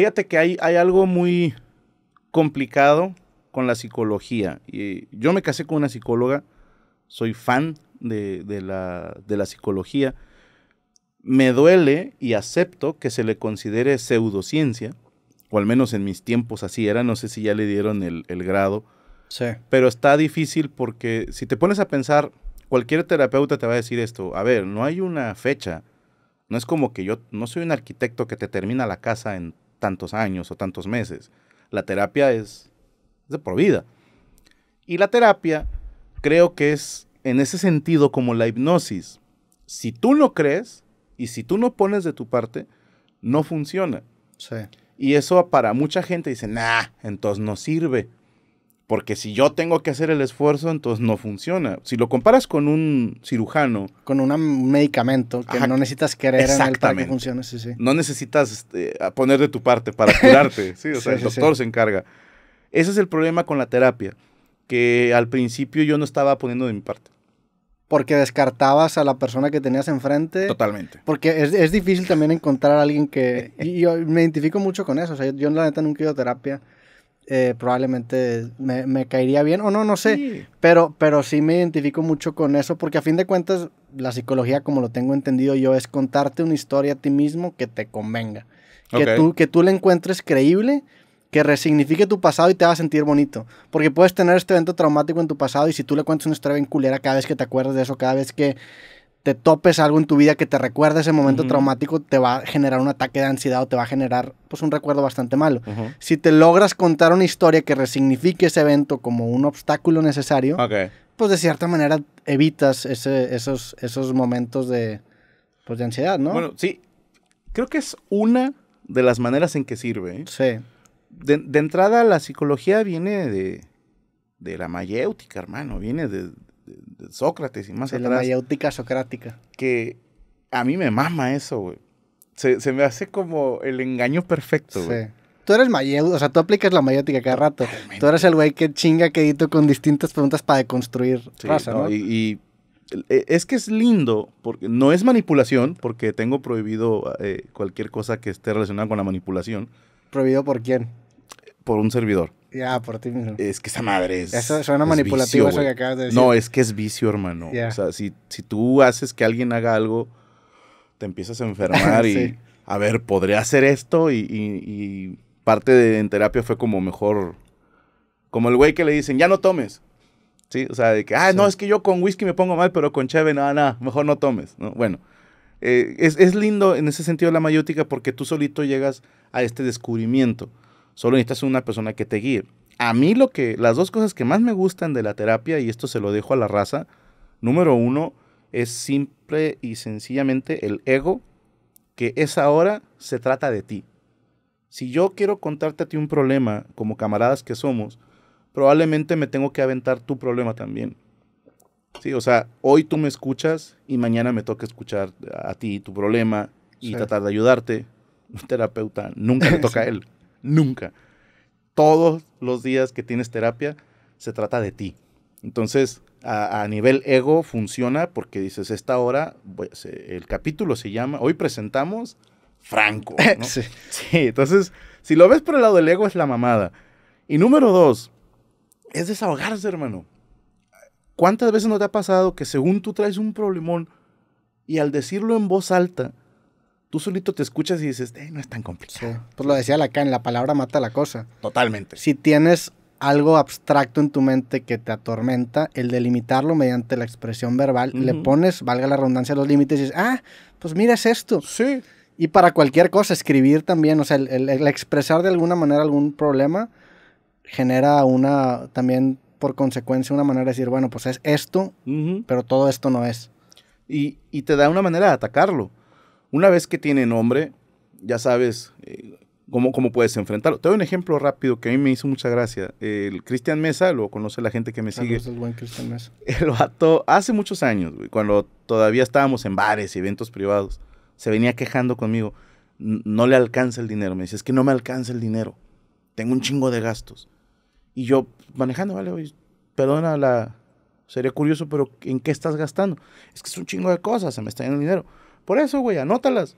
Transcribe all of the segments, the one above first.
Fíjate que hay, hay algo muy complicado con la psicología. Y yo me casé con una psicóloga, soy fan de, la, psicología. Me duele y acepto que se le considere pseudociencia, o al menos en mis tiempos así era, no sé si ya le dieron el, grado. Sí. Pero está difícil porque si te pones a pensar, cualquier terapeuta te va a decir esto, a ver, no hay una fecha, no es como que yo no soy un arquitecto que te termina la casa en tantos años o tantos meses. La terapia es de por vida. Y la terapia creo que es en ese sentido como la hipnosis. Si tú no crees y si tú no pones de tu parte, no funciona. Sí. Y eso para mucha gente dice, nah, entonces no sirve. Porque si yo tengo que hacer el esfuerzo, entonces no funciona. Si lo comparas con un cirujano. Con un medicamento que no necesitas querer en el para que funcione. No necesitas este, poner de tu parte para curarte. sí, el doctor se encarga. Ese es el problema con la terapia. Que al principio yo no estaba poniendo de mi parte. Porque descartabas a la persona que tenías enfrente. Totalmente. Porque es, difícil también encontrar a alguien que. y yo me identifico mucho con eso. O sea, yo, yo la neta nunca he ido a terapia. Eh, probablemente me, caería bien o no, no sé. Pero, pero sí me identifico mucho con eso porque a fin de cuentas la psicología, como lo tengo entendido yo, es contarte una historia a ti mismo que te convenga. Que, tú, que tú le encuentres creíble, que resignifique tu pasado y te va a sentir bonito. Porque puedes tener este evento traumático en tu pasado y si tú le cuentas una historia bien culera cada vez que te acuerdas de eso, cada vez que te topes algo en tu vida que te recuerde ese momento traumático, te va a generar un ataque de ansiedad o te va a generar pues un recuerdo bastante malo. Si te logras contar una historia que resignifique ese evento como un obstáculo necesario, pues de cierta manera evitas esos, esos momentos pues, de, ansiedad, ¿no? Bueno, sí, creo que es una de las maneras en que sirve. ¿eh? Sí. De, entrada, la psicología viene de, de la mayéutica, hermano, viene de, Sócrates y más atrás, La mayéutica socrática. Que a mí me mama eso, güey. Se, me hace como el engaño perfecto, güey. Sí. Tú eres mayéutica, o sea, tú aplicas la mayéutica cada rato. Tú eres el güey que chinga quedito con distintas preguntas para deconstruir sí, y, e, es que es lindo, porque no es manipulación, porque tengo prohibido eh, cualquier cosa que esté relacionada con la manipulación. ¿Prohibido por quién? Por un servidor. Ya, por ti mismo. Es que esa madre es. Eso suena manipulativo, eso que acabas de decir. No, es que es vicio, hermano. O sea, si, tú haces que alguien haga algo, te empiezas a enfermar y. A ver, podría hacer esto y, parte de en terapia fue como mejor. Como el güey que le dicen, ya no tomes. ¿Sí? O sea, de que, ah, no, es que yo con whisky me pongo mal, pero con cheve, nada, no, no, mejor no tomes. Bueno, eh, es, es, lindo en ese sentido la mayótica porque tú solito llegas a este descubrimiento. Solo necesitas una persona que te guíe. A mí lo que, las dos cosas que más me gustan de la terapia, y esto se lo dejo a la raza, número uno es simple y sencillamente el ego, que es ahora se trata de ti. Si yo quiero contarte a ti un problema, como camaradas que somos, probablemente me tengo que aventar tu problema también. Sí, o sea, hoy tú me escuchas y mañana me toca escuchar a ti tu problema y tratar de ayudarte. Un terapeuta nunca le toca a él nunca. Todos los días que tienes terapia se trata de ti. Entonces, a, nivel ego funciona porque dices, esta hora, el capítulo se llama, hoy presentamos Franco. sí, entonces, si lo ves por el lado del ego es la mamada. Y número dos, es desahogarse, hermano. ¿Cuántas veces no te ha pasado que según tú traes un problemón y al decirlo en voz alta, tú solito te escuchas y dices, eh, no es tan complicado. Sí. Pues lo decía Lacan, la palabra mata la cosa. Totalmente. Si tienes algo abstracto en tu mente que te atormenta, el delimitarlo mediante la expresión verbal, le pones, valga la redundancia, los límites y dices, ah, pues mira, es esto. Sí. Y para cualquier cosa, escribir también, o sea, el, expresar de alguna manera algún problema genera una, también por consecuencia, una manera de decir, bueno, pues es esto, pero todo esto no es. y, te da una manera de atacarlo. Una vez que tiene nombre, ya sabes eh, cómo, cómo puedes enfrentarlo. Te doy un ejemplo rápido que a mí me hizo mucha gracia. El Cristian Mesa, lo conoce la gente que me sigue. El buen Cristian Mesa. hace muchos años, cuando todavía estábamos en bares y eventos privados, se venía quejando conmigo. No le alcanza el dinero. Me dice, es que no me alcanza el dinero. Tengo un chingo de gastos. Y yo, manejando, vale, perdona la... Sería curioso, pero ¿en qué estás gastando? Es que es un chingo de cosas, se me está yendo el dinero por eso, güey, anótalas.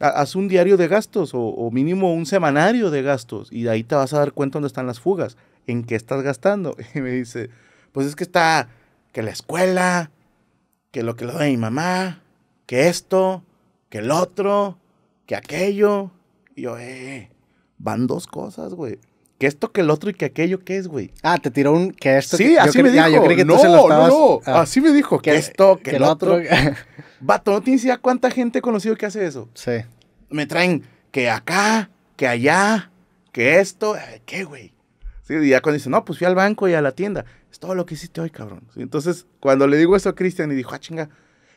Haz un diario de gastos o, mínimo un semanario de gastos y de ahí te vas a dar cuenta dónde están las fugas, en qué estás gastando. Y me dice, pues es que está, que la escuela, que lo que le doy a mi mamá, que esto, que el otro, que aquello. Y yo, eh, van dos cosas, güey que esto, que el otro y que aquello, ¿qué es, güey? Ah, te tiró un que esto. Sí, así me ah, dijo. yo creí que no, no, ah, así me dijo. Que, esto, que, el otro. Bato, no tienes idea cuánta gente he conocido que hace eso. Sí. Me traen que acá, que allá, que esto, ¿qué, güey? y ya cuando dice, no, pues fui al banco y a la tienda. Es todo lo que hiciste hoy, cabrón. entonces, cuando le digo eso a Cristian y dijo, ah, chinga,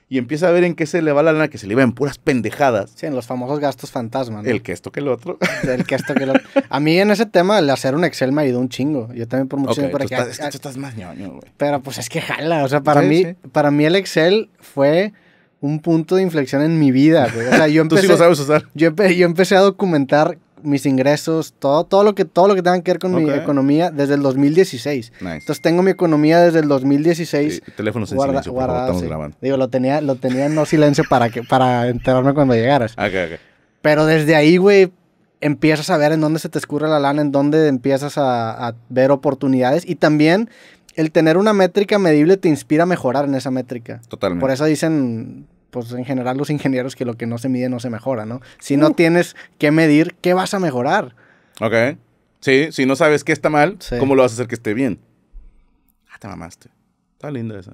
y empieza a ver en qué se le va la lana, que se le va en puras pendejadas. Sí, en los famosos gastos fantasma. ¿no? El que esto que el otro. El que esto que el otro. A mí en ese tema, el hacer un Excel me ayudó un chingo. Yo también por mucho tiempo. es tú estás más ñoño, güey. Pero pues es que jala. O sea, para, mí, para mí el Excel fue un punto de inflexión en mi vida. O sea, yo empecé, Tú sí lo sabes usar. yo, empecé a documentar mis ingresos, todo, todo lo que todo lo que tenga que ver con mi economía desde el 2016. Entonces tengo mi economía desde el 2016. Sí, teléfonos Digo, lo tenía lo tenía no silencio para que para enterarme cuando llegaras. Pero desde ahí, güey, empiezas a ver en dónde se te escurre la lana, en dónde empiezas a, a ver oportunidades y también el tener una métrica medible te inspira a mejorar en esa métrica. Totalmente. Por eso dicen pues en general los ingenieros que lo que no se mide no se mejora, ¿no? Si no uh. tienes que medir, ¿qué vas a mejorar? Ok. Sí, si no sabes qué está mal, ¿cómo lo vas a hacer que esté bien? Ah, te mamaste. Está linda esa.